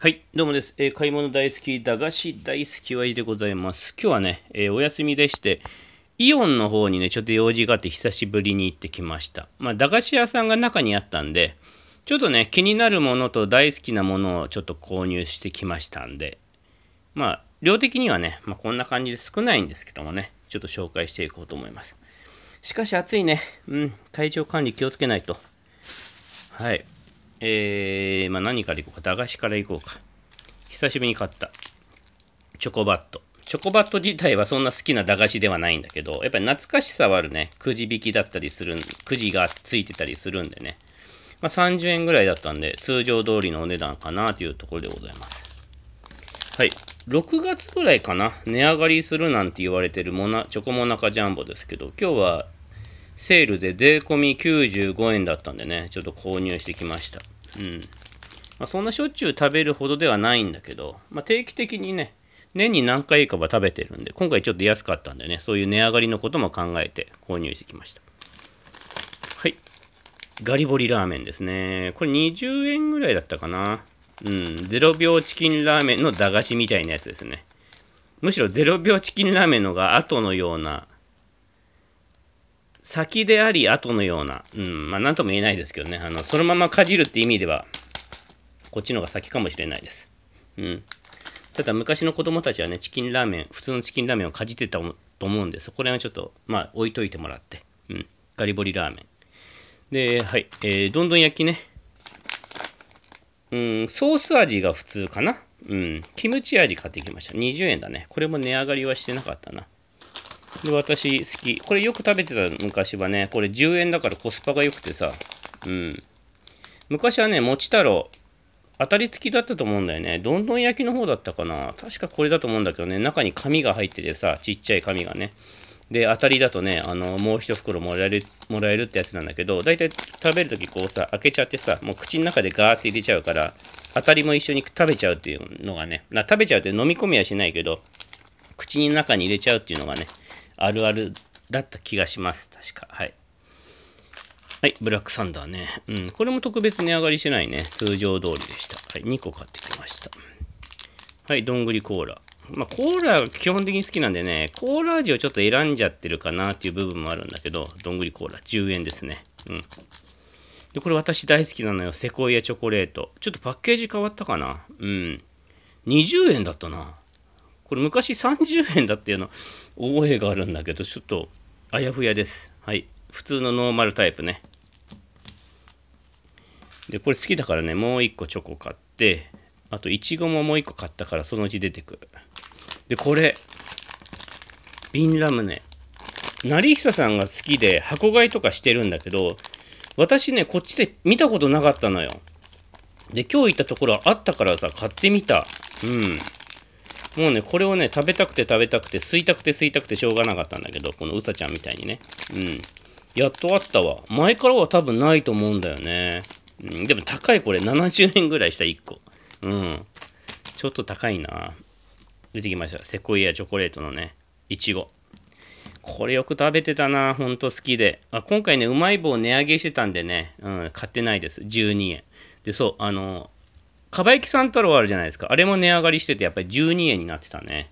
はい、どうもです。えー、買い物大好き、駄菓子大好き、はいでございます。今日はね、えー、お休みでして、イオンの方にね、ちょっと用事があって久しぶりに行ってきました。まあ、駄菓子屋さんが中にあったんで、ちょっとね、気になるものと大好きなものをちょっと購入してきましたんで、まあ、量的にはね、まあ、こんな感じで少ないんですけどもね、ちょっと紹介していこうと思います。しかし暑いね。うん、体調管理気をつけないと。はい。えー、まあ、何からいこうか。駄菓子からいこうか。久しぶりに買った。チョコバット。チョコバット自体はそんな好きな駄菓子ではないんだけど、やっぱり懐かしさはあるね。くじ引きだったりする、くじがついてたりするんでね。まあ、30円ぐらいだったんで、通常通りのお値段かなというところでございます。はい。6月ぐらいかな。値上がりするなんて言われてるモナチョコモナカジャンボですけど、今日はセールで税込み95円だったんでね、ちょっと購入してきました。うん。まあ、そんなしょっちゅう食べるほどではないんだけど、まあ、定期的にね、年に何回かは食べてるんで、今回ちょっと安かったんでね、そういう値上がりのことも考えて購入してきました。はい。ガリボリラーメンですね。これ20円ぐらいだったかな。うん。0秒チキンラーメンの駄菓子みたいなやつですね。むしろ0秒チキンラーメンのが後のような先であり後のような、うん、まあ何とも言えないですけどね、あの、そのままかじるって意味では、こっちの方が先かもしれないです。うん。ただ昔の子供たちはね、チキンラーメン、普通のチキンラーメンをかじってたと思うんで、そこら辺はちょっと、まあ置いといてもらって、うん。ガリボリラーメン。で、はい、えー、どんどん焼きね。うん、ソース味が普通かな。うん、キムチ味買ってきました。20円だね。これも値上がりはしてなかったな。で、私好き。これよく食べてた昔はね、これ10円だからコスパが良くてさ、うん。昔はね、もち太郎、当たり付きだったと思うんだよね。どんどん焼きの方だったかな。確かこれだと思うんだけどね、中に紙が入っててさ、ちっちゃい紙がね。で、当たりだとね、あの、もう一袋もらえる、もらえるってやつなんだけど、だいたい食べるときこうさ、開けちゃってさ、もう口の中でガーって入れちゃうから、当たりも一緒に食べちゃうっていうのがね、な食べちゃうって飲み込みはしないけど、口の中に入れちゃうっていうのがね、あるあるだった気がします。確か。はい。はい、ブラックサンダーね。うん、これも特別値上がりしないね。通常通りでした。はい、2個買ってきました。はい、どんぐりコーラ。まあ、コーラは基本的に好きなんでね、コーラ味をちょっと選んじゃってるかなっていう部分もあるんだけど、どんぐりコーラ10円ですね。うん。で、これ私大好きなのよ。セコイアチョコレート。ちょっとパッケージ変わったかな。うん。20円だったな。これ昔30円だっていうの覚えがあるんだけど、ちょっとあやふやです。はい。普通のノーマルタイプね。で、これ好きだからね、もう1個チョコ買って、あと、いちごももう1個買ったから、そのうち出てくる。で、これ、瓶ラムネ。成久さんが好きで、箱買いとかしてるんだけど、私ね、こっちで見たことなかったのよ。で、今日行ったところあったからさ、買ってみた。うん。もうね、これをね、食べたくて食べたくて、吸いたくて吸いたくてしょうがなかったんだけど、このうさちゃんみたいにね。うん。やっとあったわ。前からは多分ないと思うんだよね。うん、でも高いこれ、70円ぐらいした、1個。うん。ちょっと高いな。出てきました。セコイアチョコレートのね、いちご。これよく食べてたな、ほんと好きで。あ今回ね、うまい棒値上げしてたんでね、うん、買ってないです。12円。で、そう、あの、かば焼き三太郎あるじゃないですか。あれも値上がりしてて、やっぱり12円になってたね。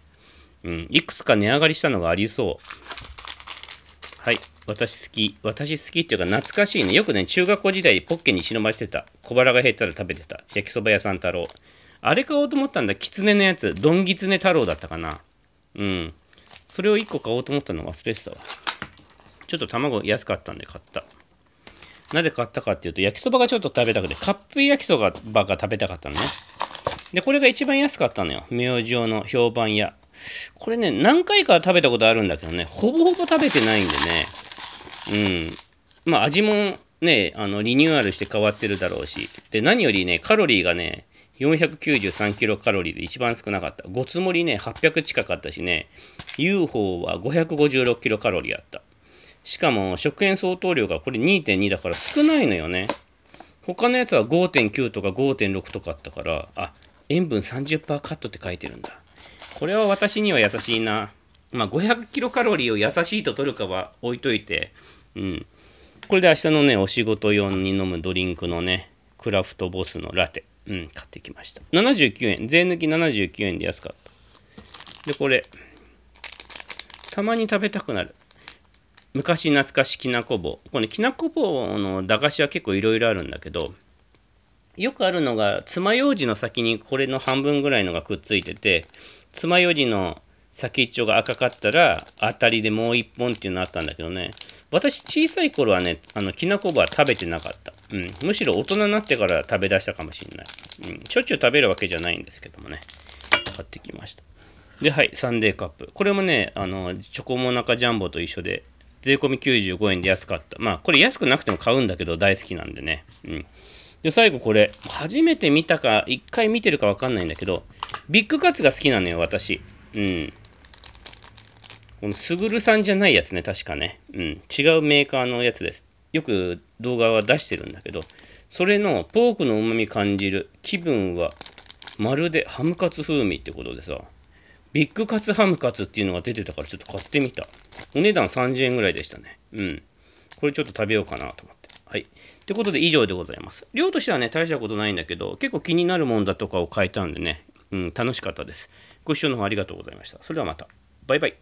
うん、いくつか値上がりしたのがありそう。はい。私好き。私好きっていうか懐かしいね。よくね、中学校時代ポッケに忍ばしてた。小腹が減ったら食べてた。焼きそば屋さん太郎。あれ買おうと思ったんだ。狐のやつ。ドンギツネ太郎だったかな。うん。それを1個買おうと思ったの忘れてたわ。ちょっと卵安かったんで買った。なぜ買ったかっていうと、焼きそばがちょっと食べたくて、カップ焼きそばが食べたかったのね。で、これが一番安かったのよ。明星の評判屋。これね、何回か食べたことあるんだけどね、ほぼほぼ食べてないんでね。うん。まあ、味もね、あの、リニューアルして変わってるだろうし。で、何よりね、カロリーがね、493キロカロリーで一番少なかった。ごつ盛りね、800近かったしね、UFO は556キロカロリーあった。しかも食塩相当量がこれ2.2だから少ないのよね。他のやつは5.9とか5.6とかあったから、あ、塩分30%カットって書いてるんだ。これは私には優しいな。まあ、500キロカロリーを優しいと取るかは置いといて、うん。これで明日のね、お仕事用に飲むドリンクのね、クラフトボスのラテ、うん、買ってきました。79円、税抜き79円で安かった。で、これ、たまに食べたくなる。昔懐かしきなこ棒こね、きなこ棒の駄菓子は結構いろいろあるんだけどよくあるのが爪楊枝の先にこれの半分ぐらいのがくっついてて爪楊枝の先っちょが赤かったら当たりでもう1本っていうのあったんだけどね私小さい頃はねあのきなこ棒は食べてなかった、うん、むしろ大人になってから食べだしたかもしれない、うん、しょっちゅう食べるわけじゃないんですけどもね買ってきましたではいサンデーカップこれもねあのチョコモナカジャンボと一緒で税込み95円で安かった。まあ、これ安くなくても買うんだけど、大好きなんでね。うん。で、最後これ、初めて見たか、一回見てるかわかんないんだけど、ビッグカツが好きなのよ、私。うん。このすぐるさんじゃないやつね、確かね。うん。違うメーカーのやつです。よく動画は出してるんだけど、それのポークの旨味感じる気分はまるでハムカツ風味ってことでさ、ビッグカツハムカツっていうのが出てたからちょっと買ってみた。お値段30円ぐらいでしたね。うん。これちょっと食べようかなと思って。はい。ってことで以上でございます。量としてはね、大したことないんだけど、結構気になるもんだとかを変えたんでね、うん、楽しかったです。ご視聴の方ありがとうございました。それではまた。バイバイ。